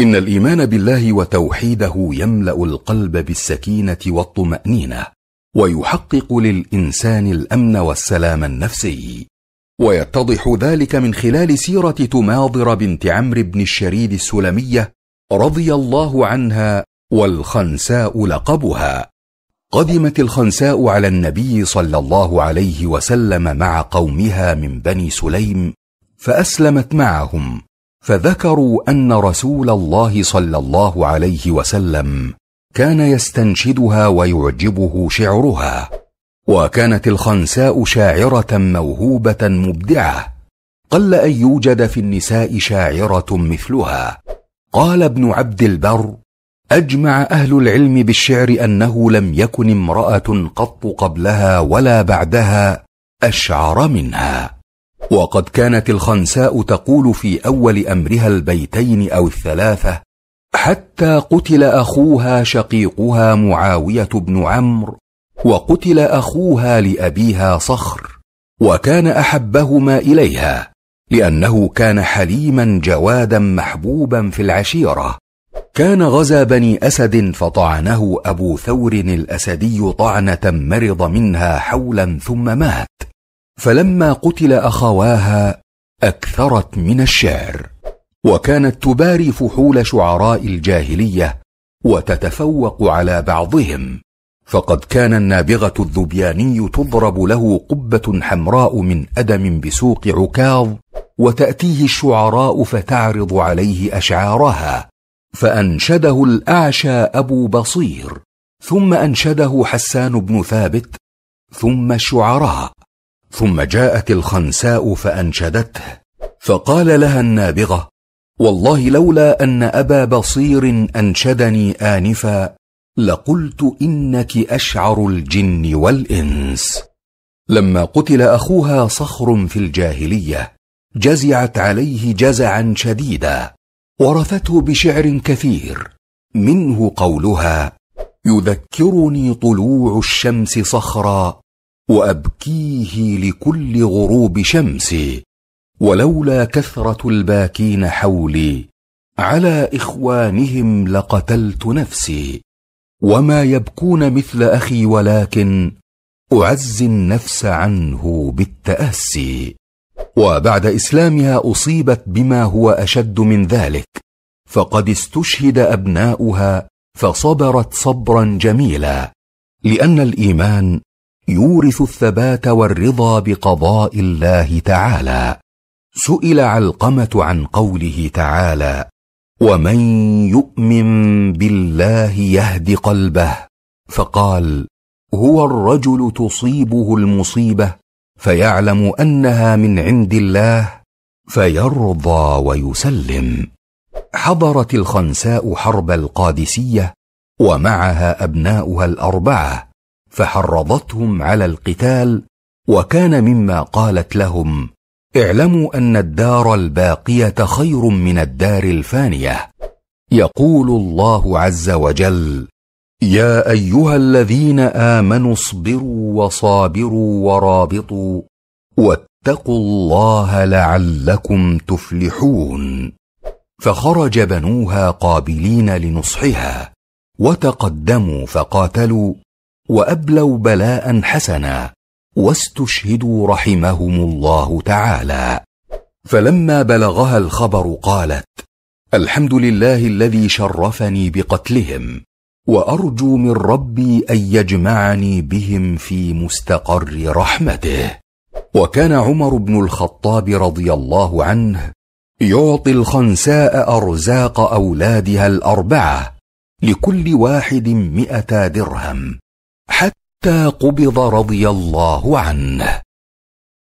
ان الايمان بالله وتوحيده يملا القلب بالسكينه والطمانينه ويحقق للانسان الامن والسلام النفسي ويتضح ذلك من خلال سيره تماضر بنت عمرو بن الشريد السلميه رضي الله عنها والخنساء لقبها قدمت الخنساء على النبي صلى الله عليه وسلم مع قومها من بني سليم فاسلمت معهم فذكروا ان رسول الله صلى الله عليه وسلم كان يستنشدها ويعجبه شعرها وكانت الخنساء شاعره موهوبه مبدعه قل ان يوجد في النساء شاعره مثلها قال ابن عبد البر اجمع اهل العلم بالشعر انه لم يكن امراه قط قبلها ولا بعدها اشعر منها وقد كانت الخنساء تقول في اول امرها البيتين او الثلاثه حتى قتل اخوها شقيقها معاويه بن عمرو وقتل اخوها لابيها صخر وكان احبهما اليها لانه كان حليما جوادا محبوبا في العشيره كان غزا بني اسد فطعنه ابو ثور الاسدي طعنه مرض منها حولا ثم مات فلما قتل اخواها اكثرت من الشعر وكانت تباري فحول شعراء الجاهليه وتتفوق على بعضهم فقد كان النابغه الذبياني تضرب له قبه حمراء من ادم بسوق عكاظ وتاتيه الشعراء فتعرض عليه اشعارها فانشده الاعشى ابو بصير ثم انشده حسان بن ثابت ثم الشعراء ثم جاءت الخنساء فانشدته فقال لها النابغه والله لولا ان ابا بصير انشدني انفا لقلت انك اشعر الجن والانس لما قتل اخوها صخر في الجاهليه جزعت عليه جزعا شديدا ورثته بشعر كثير منه قولها يذكرني طلوع الشمس صخرا وابكيه لكل غروب شمسي ولولا كثره الباكين حولي على اخوانهم لقتلت نفسي وما يبكون مثل اخي ولكن اعزي النفس عنه بالتاسي وبعد اسلامها اصيبت بما هو اشد من ذلك فقد استشهد ابناؤها فصبرت صبرا جميلا لان الايمان يورث الثبات والرضا بقضاء الله تعالى سئل علقمه عن قوله تعالى ومن يؤمن بالله يهد قلبه فقال هو الرجل تصيبه المصيبه فيعلم انها من عند الله فيرضى ويسلم حضرت الخنساء حرب القادسيه ومعها ابناؤها الاربعه فحرضتهم على القتال وكان مما قالت لهم اعلموا ان الدار الباقيه خير من الدار الفانيه يقول الله عز وجل يا ايها الذين امنوا اصبروا وصابروا ورابطوا واتقوا الله لعلكم تفلحون فخرج بنوها قابلين لنصحها وتقدموا فقاتلوا وابلوا بلاء حسنا واستشهدوا رحمهم الله تعالى فلما بلغها الخبر قالت الحمد لله الذي شرفني بقتلهم وارجو من ربي ان يجمعني بهم في مستقر رحمته وكان عمر بن الخطاب رضي الله عنه يعطي الخنساء ارزاق اولادها الاربعه لكل واحد مئه درهم حتى قبض رضي الله عنه